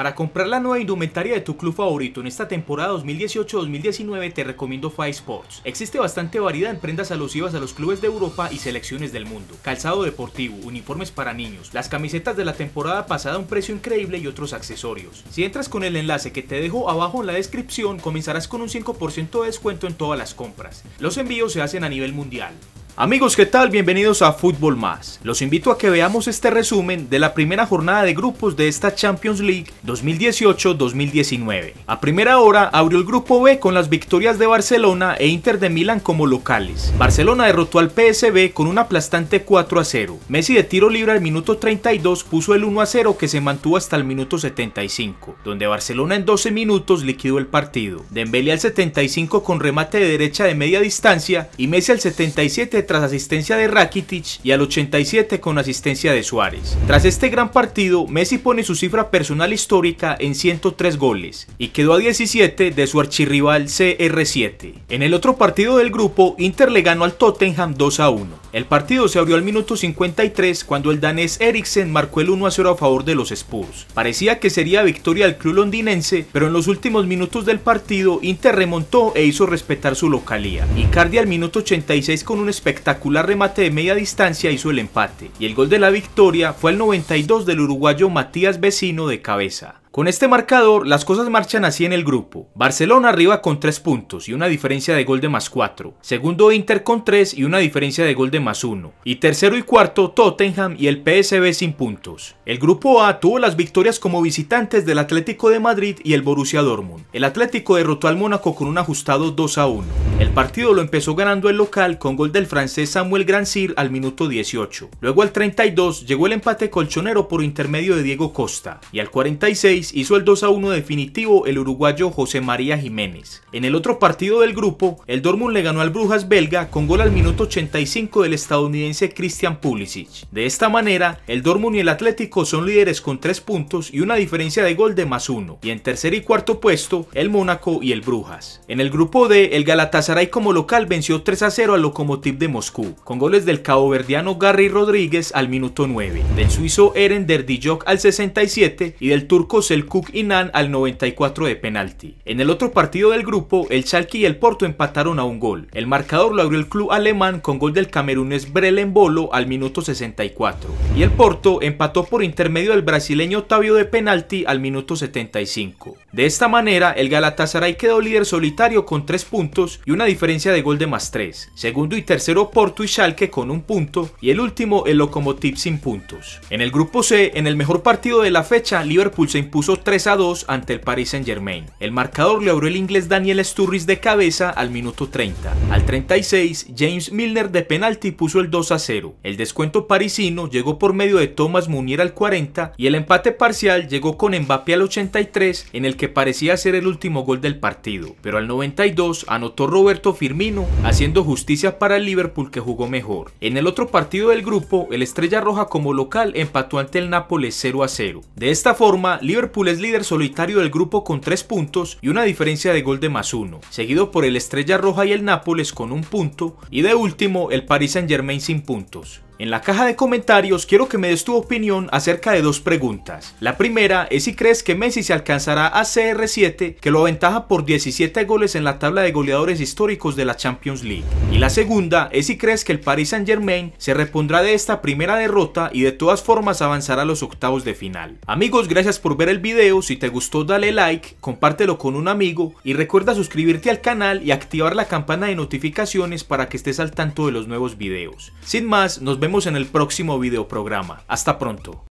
Para comprar la nueva indumentaria de tu club favorito en esta temporada 2018-2019 te recomiendo Five Sports. Existe bastante variedad en prendas alusivas a los clubes de Europa y selecciones del mundo. Calzado deportivo, uniformes para niños, las camisetas de la temporada pasada a un precio increíble y otros accesorios. Si entras con el enlace que te dejo abajo en la descripción comenzarás con un 5% de descuento en todas las compras. Los envíos se hacen a nivel mundial. Amigos, ¿qué tal? Bienvenidos a Fútbol Más. Los invito a que veamos este resumen de la primera jornada de grupos de esta Champions League 2018-2019. A primera hora abrió el grupo B con las victorias de Barcelona e Inter de Milán como locales. Barcelona derrotó al PSB con un aplastante 4 a 0. Messi de tiro libre al minuto 32 puso el 1 a 0 que se mantuvo hasta el minuto 75, donde Barcelona en 12 minutos liquidó el partido. Dembélé al 75 con remate de derecha de media distancia y Messi al 77 tras asistencia de Rakitic y al 87 con asistencia de Suárez. Tras este gran partido, Messi pone su cifra personal histórica en 103 goles y quedó a 17 de su archirrival CR7. En el otro partido del grupo, Inter le ganó al Tottenham 2 a 1. El partido se abrió al minuto 53 cuando el danés Eriksen marcó el 1 a 0 a favor de los Spurs. Parecía que sería victoria del club londinense, pero en los últimos minutos del partido Inter remontó e hizo respetar su localía. Icardi al minuto 86 con un espectacular remate de media distancia hizo el empate y el gol de la victoria fue el 92 del uruguayo Matías Vecino de cabeza. Con este marcador, las cosas marchan así en el grupo. Barcelona arriba con 3 puntos y una diferencia de gol de más 4. Segundo Inter con 3 y una diferencia de gol de más 1. Y tercero y cuarto Tottenham y el PSV sin puntos. El grupo A tuvo las victorias como visitantes del Atlético de Madrid y el Borussia Dortmund. El Atlético derrotó al Mónaco con un ajustado 2 a 1 partido lo empezó ganando el local con gol del francés Samuel Grancir al minuto 18. Luego al 32 llegó el empate colchonero por intermedio de Diego Costa y al 46 hizo el 2 a 1 definitivo el uruguayo José María Jiménez. En el otro partido del grupo, el Dortmund le ganó al Brujas belga con gol al minuto 85 del estadounidense Christian Pulisic. De esta manera, el Dortmund y el Atlético son líderes con 3 puntos y una diferencia de gol de más 1. Y en tercer y cuarto puesto, el Mónaco y el Brujas. En el grupo D, el Galatasaray como local venció 3 a 0 al Lokomotiv de Moscú, con goles del cabo verdiano Gary Rodríguez al minuto 9, del suizo Eren Derdijok al 67 y del turco Selkuk Inan al 94 de penalti. En el otro partido del grupo, el Schalke y el Porto empataron a un gol. El marcador lo abrió el club alemán con gol del camerunés Brelen Bolo al minuto 64 y el Porto empató por intermedio del brasileño Tavio de penalti al minuto 75. De esta manera, el Galatasaray quedó líder solitario con 3 puntos y una diferencia de gol de más 3, segundo y tercero Porto y Schalke con un punto y el último el Lokomotiv sin puntos. En el grupo C, en el mejor partido de la fecha, Liverpool se impuso 3 a 2 ante el Paris Saint Germain. El marcador le abrió el inglés Daniel Sturris de cabeza al minuto 30. Al 36, James Milner de penalti puso el 2 a 0. El descuento parisino llegó por medio de Thomas Munier al 40 y el empate parcial llegó con Mbappé al 83 en el que parecía ser el último gol del partido, pero al 92 anotó Robert Firmino, haciendo justicia para el Liverpool que jugó mejor. En el otro partido del grupo, el Estrella Roja como local empató ante el Nápoles 0 a 0. De esta forma, Liverpool es líder solitario del grupo con 3 puntos y una diferencia de gol de más 1, seguido por el Estrella Roja y el Nápoles con un punto y de último el Paris Saint Germain sin puntos. En la caja de comentarios quiero que me des tu opinión acerca de dos preguntas. La primera es si crees que Messi se alcanzará a CR7 que lo aventaja por 17 goles en la tabla de goleadores históricos de la Champions League. Y la segunda es si crees que el Paris Saint Germain se repondrá de esta primera derrota y de todas formas avanzará a los octavos de final. Amigos gracias por ver el video, si te gustó dale like, compártelo con un amigo y recuerda suscribirte al canal y activar la campana de notificaciones para que estés al tanto de los nuevos videos. Sin más, nos vemos en el próximo videoprograma. Hasta pronto.